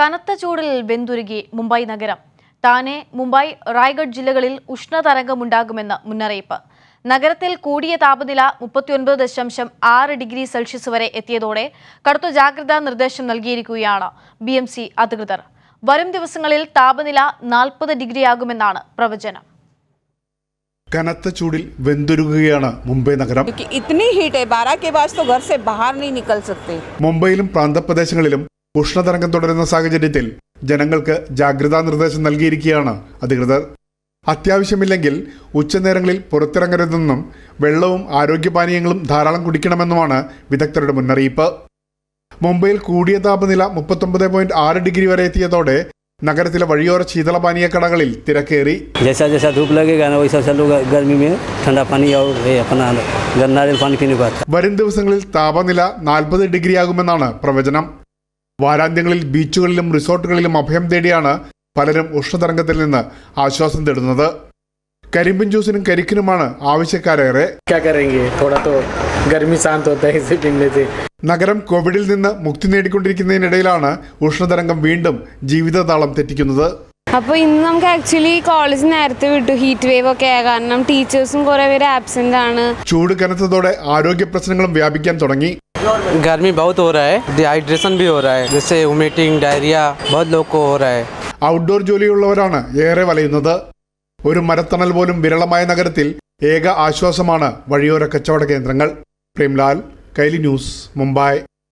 കനത്ത ചൂടിൽ വെന്തുരുകി മുംബൈ നഗരം താനെ മുംബൈ റായ്ഗഡ് ജില്ലകളിൽ ഉഷ്ണതരംഗമുണ്ടാകുമെന്ന് മുന്നറിയിപ്പ് നഗരത്തിൽ കൂടിയ താപനില മുപ്പത്തിയൊൻപത് ദശാംശം ആറ് ഡിഗ്രി സെൽഷ്യസ് വരെ എത്തിയതോടെ കടുത്ത ജാഗ്രതാ നിർദ്ദേശം നൽകിയിരിക്കുകയാണ് ബി എം സി അധികൃതർ വരും ദിവസങ്ങളിൽ താപനില നാൽപ്പത് ഡിഗ്രിയാകുമെന്നാണ് പ്രവചനം കനത്ത ചൂടിൽ വെന്തുരുകുകയാണ് മുംബൈ നഗരം മുംബൈയിലും പ്രാന്തപ്രദേശങ്ങളിലും ഉഷ്ണതരംഗം തുടരുന്ന സാഹചര്യത്തിൽ ജനങ്ങൾക്ക് ജാഗ്രതാ നിർദ്ദേശം നൽകിയിരിക്കുകയാണ് അധികൃതർ അത്യാവശ്യമില്ലെങ്കിൽ ഉച്ചനേരങ്ങളിൽ പുറത്തിറങ്ങരുതെന്നും വെള്ളവും ആരോഗ്യപാനീയങ്ങളും ധാരാളം കുടിക്കണമെന്നുമാണ് വിദഗ്ധരുടെ മുന്നറിയിപ്പ് മുംബൈയിൽ കൂടിയ താപനില മുപ്പത്തൊമ്പത് പോയിന്റ് ആറ് ഡിഗ്രി വരെ എത്തിയതോടെ നഗരത്തിലെ വഴിയോര ശീതളപാനീയ കടകളിൽ തിരക്കേറി വരും ദിവസങ്ങളിൽ താപനില നാൽപ്പത് ആകുമെന്നാണ് പ്രവചനം വാരാന്ത്യങ്ങളിൽ ബീച്ചുകളിലും റിസോർട്ടുകളിലും അഭയം തേടിയാണ് പലരും ഉഷ്ണതരംഗത്തിൽ നിന്ന് ആശ്വാസം തേടുന്നത് കരിമ്പിൻ ജ്യൂസിനും കരിക്കിനുമാണ് ആവശ്യക്കാരേറെ നഗരം കോവിഡിൽ നിന്ന് മുക്തി നേടിക്കൊണ്ടിരിക്കുന്നതിനിടയിലാണ് ഉഷ്ണതരംഗം വീണ്ടും ജീവിതതാളം തെറ്റിക്കുന്നത് അപ്പോൾ ഇന്ന് നമുക്ക് ആക്ച്വലി കോളേജ് നേരത്തെ വിട്ടു ഹീറ്റ് വേവ് ഒക്കെ കാരണം ടീച്ചേഴ്സും കുറെ പേര് ആബ്സെന്റ് ആണ് ചൂട് കനത്തതോടെ ആരോഗ്യ പ്രശ്നങ്ങളും വ്യാപിക്കാൻ തുടങ്ങി गर्मी बहुत हो रहा है डिहाइड्रेशन भी हो रहा है जैसे वोमिटिंग डायरिया बहुत लोग को हो रहा है ഔട്ട്ഡോർ ജോലിയുള്ളവരാണ് ഏറെ വലയുന്നത് ഒരു മരത്തണൽ പോലും വിരളമായ നഗരത്തിൽ ഏക ആശ്വാസമാണ് വഴിയോര കച്ചവട കേന്ദ്രങ്ങൾ പ്രേംലാൽ കൈലി ന്യൂസ് മുംബൈ